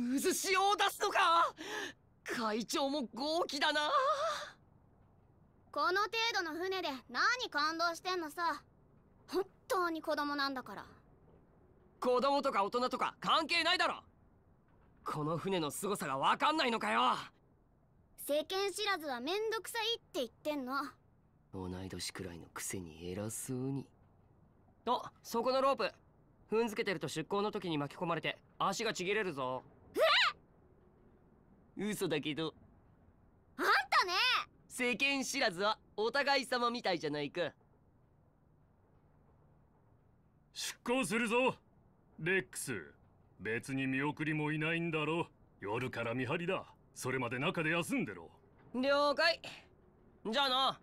渦潮を出すのか会長も豪気だなこの程度の船で何感動してんのさ本当に子供なんだから子供とか大人とか関係ないだろこの船の凄さが分かんないのかよ世間知らずはめんどくさいって言ってんの同い年くらいのくせに偉そうにあそこのロープ踏んづけてると出航の時に巻き込まれて足がちぎれるぞ嘘だけどあんたね世間知らずはお互い様みたいじゃないか出航するぞレックス別に見送りもいないんだろ夜から見張りだそれまで中で休んでろ了解じゃあな